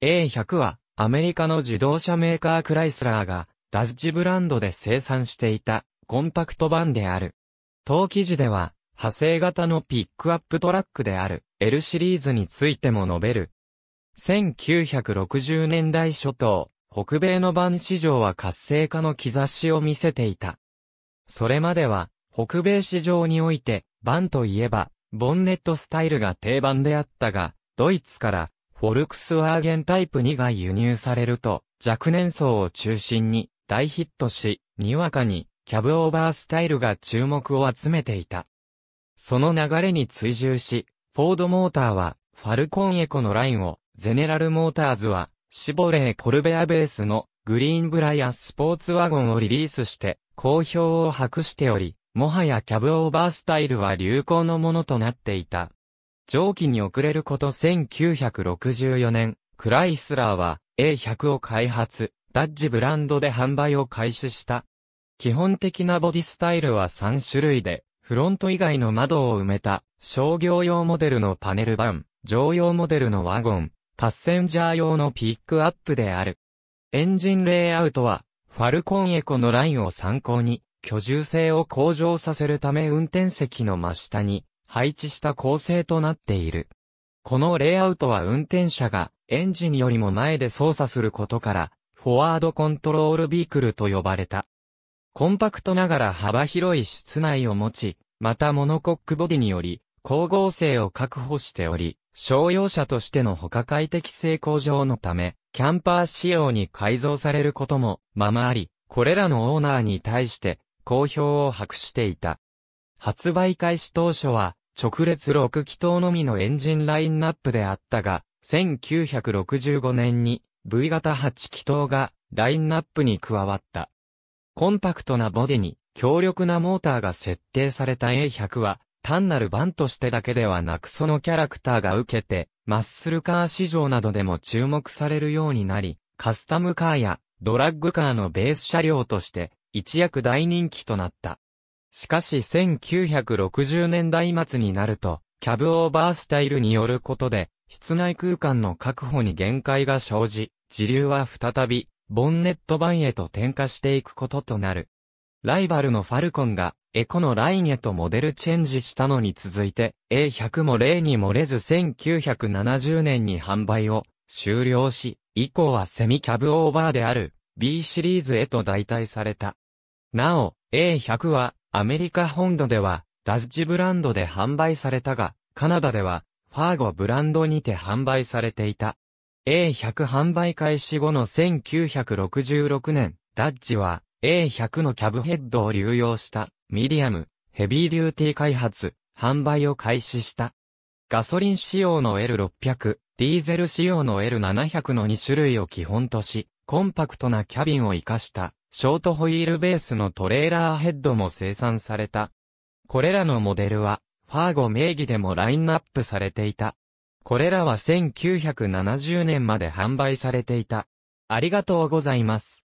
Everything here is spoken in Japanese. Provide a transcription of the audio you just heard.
A100 は、アメリカの自動車メーカークライスラーが、ダッジブランドで生産していた、コンパクト版である。当記事では、派生型のピックアップトラックである L シリーズについても述べる。1960年代初頭、北米のバン市場は活性化の兆しを見せていた。それまでは、北米市場において、バンといえば、ボンネットスタイルが定番であったが、ドイツからフォルクスワーゲンタイプ2が輸入されると、若年層を中心に大ヒットし、にわかにキャブオーバースタイルが注目を集めていた。その流れに追従し、フォードモーターはファルコンエコのラインを、ゼネラルモーターズはシボレーコルベアベースのグリーンブラやスポーツワゴンをリリースして好評を博しており、もはやキャブオーバースタイルは流行のものとなっていた。蒸気に遅れること1964年、クライスラーは A100 を開発、ダッジブランドで販売を開始した。基本的なボディスタイルは3種類で、フロント以外の窓を埋めた、商業用モデルのパネル版、乗用モデルのワゴン、パッセンジャー用のピックアップである。エンジンレイアウトは、ファルコンエコのラインを参考に、居住性を向上させるため運転席の真下に、配置した構成となっている。このレイアウトは運転者がエンジンよりも前で操作することから、フォワードコントロールビークルと呼ばれた。コンパクトながら幅広い室内を持ち、またモノコックボディにより、光合成を確保しており、商用車としての他快適性向上のため、キャンパー仕様に改造されることも、ままあり、これらのオーナーに対して、好評を博していた。発売開始当初は、直列6気筒のみのエンジンラインナップであったが、1965年に V 型8気筒がラインナップに加わった。コンパクトなボディに強力なモーターが設定された A100 は単なるバンとしてだけではなくそのキャラクターが受けてマッスルカー市場などでも注目されるようになり、カスタムカーやドラッグカーのベース車両として一躍大人気となった。しかし1960年代末になると、キャブオーバースタイルによることで、室内空間の確保に限界が生じ、自流は再び、ボンネット版へと転化していくこととなる。ライバルのファルコンが、エコのラインへとモデルチェンジしたのに続いて、A100 も例に漏れず1970年に販売を終了し、以降はセミキャブオーバーである B シリーズへと代替された。なお、A100 はアメリカ本土では、ダッジブランドで販売されたが、カナダでは、ファーゴブランドにて販売されていた。A100 販売開始後の1966年、ダッジは A100 のキャブヘッドを流用したミディアム、ヘビーデューティー開発、販売を開始した。ガソリン仕様の L600、ディーゼル仕様の L700 の2種類を基本とし、コンパクトなキャビンを活かしたショートホイールベースのトレーラーヘッドも生産された。これらのモデルは、ファーゴ名義でもラインナップされていた。これらは1970年まで販売されていた。ありがとうございます。